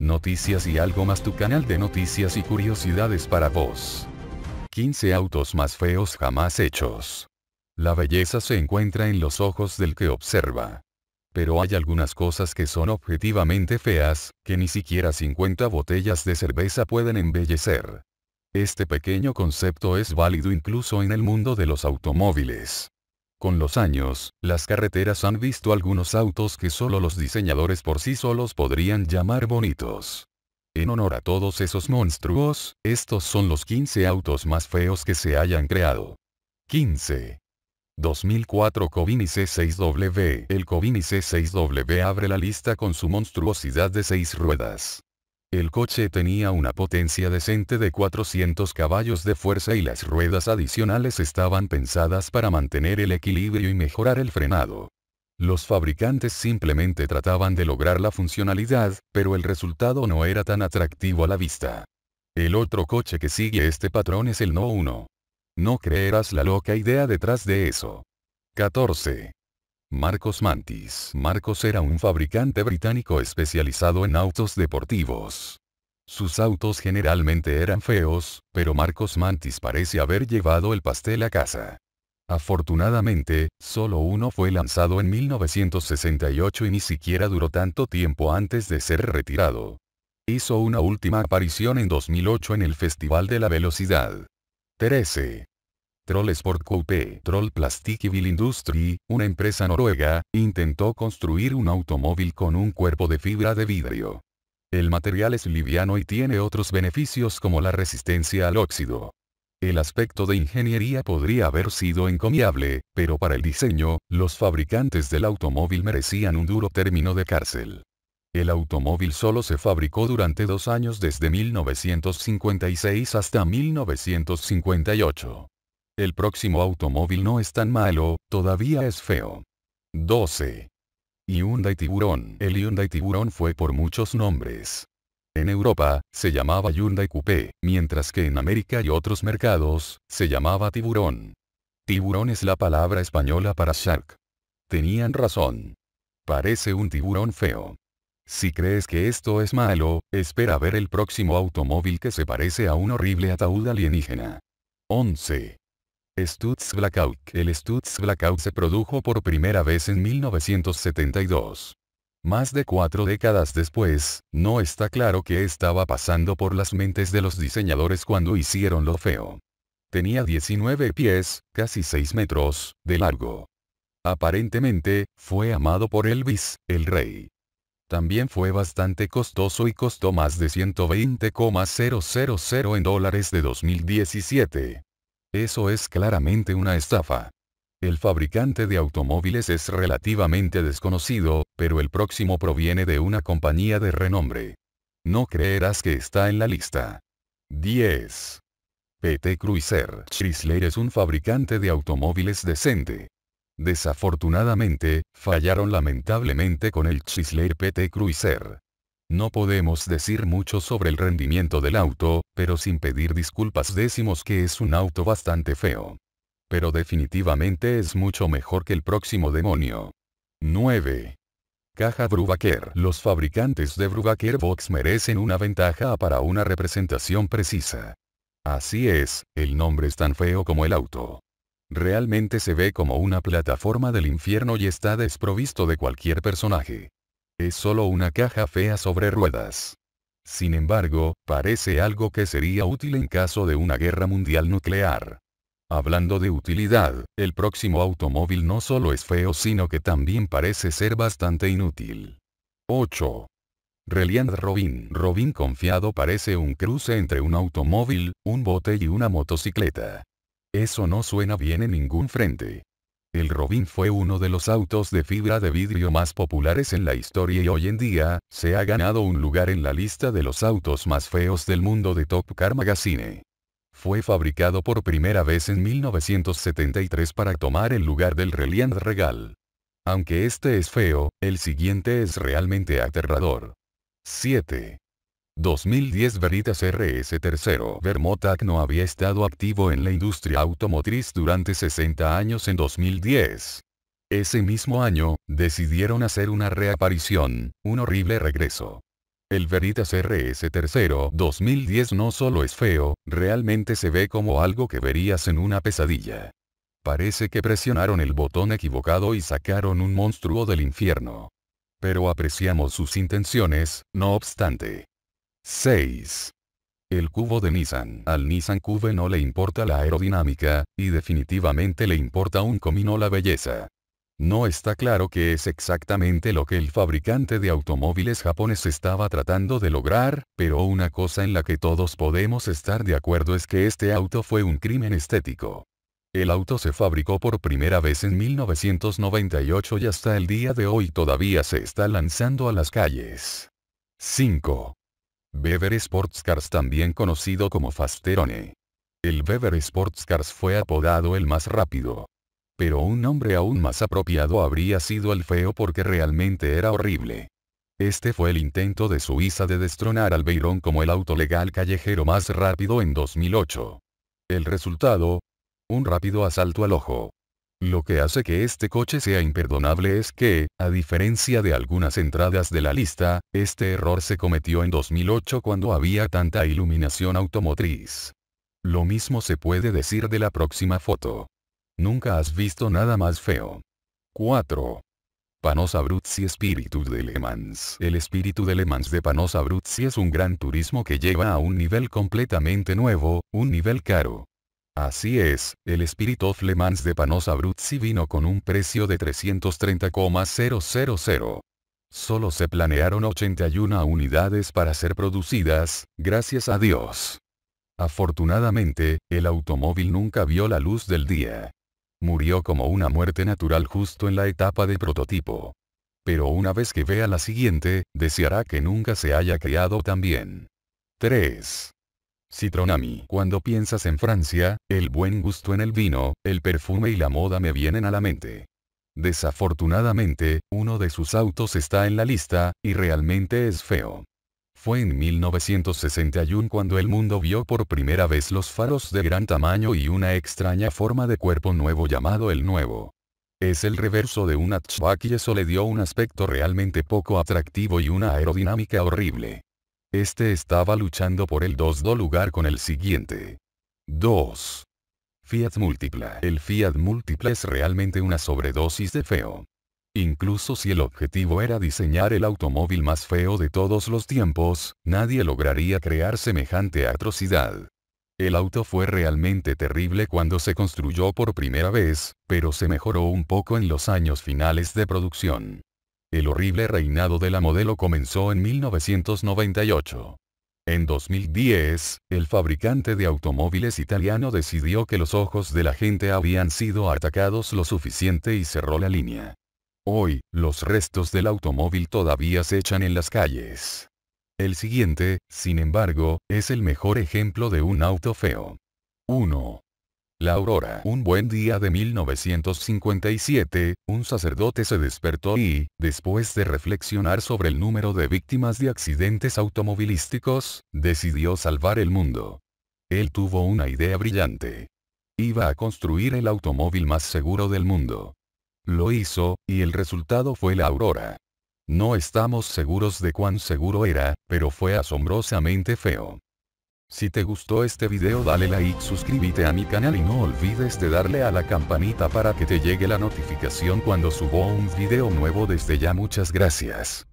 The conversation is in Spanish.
Noticias y algo más tu canal de noticias y curiosidades para vos. 15 autos más feos jamás hechos. La belleza se encuentra en los ojos del que observa. Pero hay algunas cosas que son objetivamente feas, que ni siquiera 50 botellas de cerveza pueden embellecer. Este pequeño concepto es válido incluso en el mundo de los automóviles. Con los años, las carreteras han visto algunos autos que solo los diseñadores por sí solos podrían llamar bonitos. En honor a todos esos monstruos, estos son los 15 autos más feos que se hayan creado. 15. 2004 Covini C6W El Covini C6W abre la lista con su monstruosidad de 6 ruedas. El coche tenía una potencia decente de 400 caballos de fuerza y las ruedas adicionales estaban pensadas para mantener el equilibrio y mejorar el frenado. Los fabricantes simplemente trataban de lograr la funcionalidad, pero el resultado no era tan atractivo a la vista. El otro coche que sigue este patrón es el No 1. No creerás la loca idea detrás de eso. 14. Marcos Mantis. Marcos era un fabricante británico especializado en autos deportivos. Sus autos generalmente eran feos, pero Marcos Mantis parece haber llevado el pastel a casa. Afortunadamente, solo uno fue lanzado en 1968 y ni siquiera duró tanto tiempo antes de ser retirado. Hizo una última aparición en 2008 en el Festival de la Velocidad. 13. Troll Sport Coupe Troll Plastikbil Industry, una empresa noruega, intentó construir un automóvil con un cuerpo de fibra de vidrio. El material es liviano y tiene otros beneficios como la resistencia al óxido. El aspecto de ingeniería podría haber sido encomiable, pero para el diseño, los fabricantes del automóvil merecían un duro término de cárcel. El automóvil solo se fabricó durante dos años desde 1956 hasta 1958. El próximo automóvil no es tan malo, todavía es feo. 12. Hyundai Tiburón. El Hyundai Tiburón fue por muchos nombres. En Europa, se llamaba Hyundai Coupé, mientras que en América y otros mercados, se llamaba Tiburón. Tiburón es la palabra española para shark. Tenían razón. Parece un tiburón feo. Si crees que esto es malo, espera ver el próximo automóvil que se parece a un horrible ataúd alienígena. 11. Stutz Blackout. El Stutz Blackout se produjo por primera vez en 1972. Más de cuatro décadas después, no está claro qué estaba pasando por las mentes de los diseñadores cuando hicieron lo feo. Tenía 19 pies, casi 6 metros, de largo. Aparentemente, fue amado por Elvis, el rey. También fue bastante costoso y costó más de 120,000 en dólares de 2017. Eso es claramente una estafa. El fabricante de automóviles es relativamente desconocido, pero el próximo proviene de una compañía de renombre. No creerás que está en la lista. 10. PT Cruiser Chrysler es un fabricante de automóviles decente. Desafortunadamente, fallaron lamentablemente con el Chrysler PT Cruiser. No podemos decir mucho sobre el rendimiento del auto, pero sin pedir disculpas decimos que es un auto bastante feo. Pero definitivamente es mucho mejor que el próximo demonio. 9. Caja Brubaker. Los fabricantes de Brubaker Box merecen una ventaja para una representación precisa. Así es, el nombre es tan feo como el auto. Realmente se ve como una plataforma del infierno y está desprovisto de cualquier personaje. Es solo una caja fea sobre ruedas. Sin embargo, parece algo que sería útil en caso de una guerra mundial nuclear. Hablando de utilidad, el próximo automóvil no solo es feo sino que también parece ser bastante inútil. 8. Reliant Robin. Robin confiado parece un cruce entre un automóvil, un bote y una motocicleta. Eso no suena bien en ningún frente. El Robin fue uno de los autos de fibra de vidrio más populares en la historia y hoy en día, se ha ganado un lugar en la lista de los autos más feos del mundo de Top Car Magazine. Fue fabricado por primera vez en 1973 para tomar el lugar del Reliant Regal. Aunque este es feo, el siguiente es realmente aterrador. 7. 2010 Veritas RS III Vermotac no había estado activo en la industria automotriz durante 60 años en 2010. Ese mismo año, decidieron hacer una reaparición, un horrible regreso. El Veritas RS III 2010 no solo es feo, realmente se ve como algo que verías en una pesadilla. Parece que presionaron el botón equivocado y sacaron un monstruo del infierno. Pero apreciamos sus intenciones, no obstante. 6. El cubo de Nissan. Al Nissan Cube no le importa la aerodinámica, y definitivamente le importa un comino la belleza. No está claro qué es exactamente lo que el fabricante de automóviles japonés estaba tratando de lograr, pero una cosa en la que todos podemos estar de acuerdo es que este auto fue un crimen estético. El auto se fabricó por primera vez en 1998 y hasta el día de hoy todavía se está lanzando a las calles. 5. Bever Sports Cars también conocido como Fasterone. El Bever Sports Cars fue apodado el más rápido. Pero un nombre aún más apropiado habría sido el feo porque realmente era horrible. Este fue el intento de Suiza de destronar al Beirón como el auto legal callejero más rápido en 2008. El resultado, un rápido asalto al ojo. Lo que hace que este coche sea imperdonable es que, a diferencia de algunas entradas de la lista, este error se cometió en 2008 cuando había tanta iluminación automotriz. Lo mismo se puede decir de la próxima foto. Nunca has visto nada más feo. 4. Panos Abruzzi Espíritu de Le Mans. El espíritu de Le Mans de Panos Abruzzi es un gran turismo que lleva a un nivel completamente nuevo, un nivel caro, Así es, el Spirit of Le de Panos Abruzzi vino con un precio de 330,000. Solo se planearon 81 unidades para ser producidas, gracias a Dios. Afortunadamente, el automóvil nunca vio la luz del día. Murió como una muerte natural justo en la etapa de prototipo. Pero una vez que vea la siguiente, deseará que nunca se haya creado también. 3. Citronami. Cuando piensas en Francia, el buen gusto en el vino, el perfume y la moda me vienen a la mente. Desafortunadamente, uno de sus autos está en la lista, y realmente es feo. Fue en 1961 cuando el mundo vio por primera vez los faros de gran tamaño y una extraña forma de cuerpo nuevo llamado el nuevo. Es el reverso de un hatchback y eso le dio un aspecto realmente poco atractivo y una aerodinámica horrible. Este estaba luchando por el 2 lugar con el siguiente. 2. Fiat múltipla. El Fiat múltipla es realmente una sobredosis de feo. Incluso si el objetivo era diseñar el automóvil más feo de todos los tiempos, nadie lograría crear semejante atrocidad. El auto fue realmente terrible cuando se construyó por primera vez, pero se mejoró un poco en los años finales de producción. El horrible reinado de la modelo comenzó en 1998. En 2010, el fabricante de automóviles italiano decidió que los ojos de la gente habían sido atacados lo suficiente y cerró la línea. Hoy, los restos del automóvil todavía se echan en las calles. El siguiente, sin embargo, es el mejor ejemplo de un auto feo. 1. La aurora. Un buen día de 1957, un sacerdote se despertó y, después de reflexionar sobre el número de víctimas de accidentes automovilísticos, decidió salvar el mundo. Él tuvo una idea brillante. Iba a construir el automóvil más seguro del mundo. Lo hizo, y el resultado fue la aurora. No estamos seguros de cuán seguro era, pero fue asombrosamente feo. Si te gustó este video dale like, suscríbete a mi canal y no olvides de darle a la campanita para que te llegue la notificación cuando subo un video nuevo desde ya muchas gracias.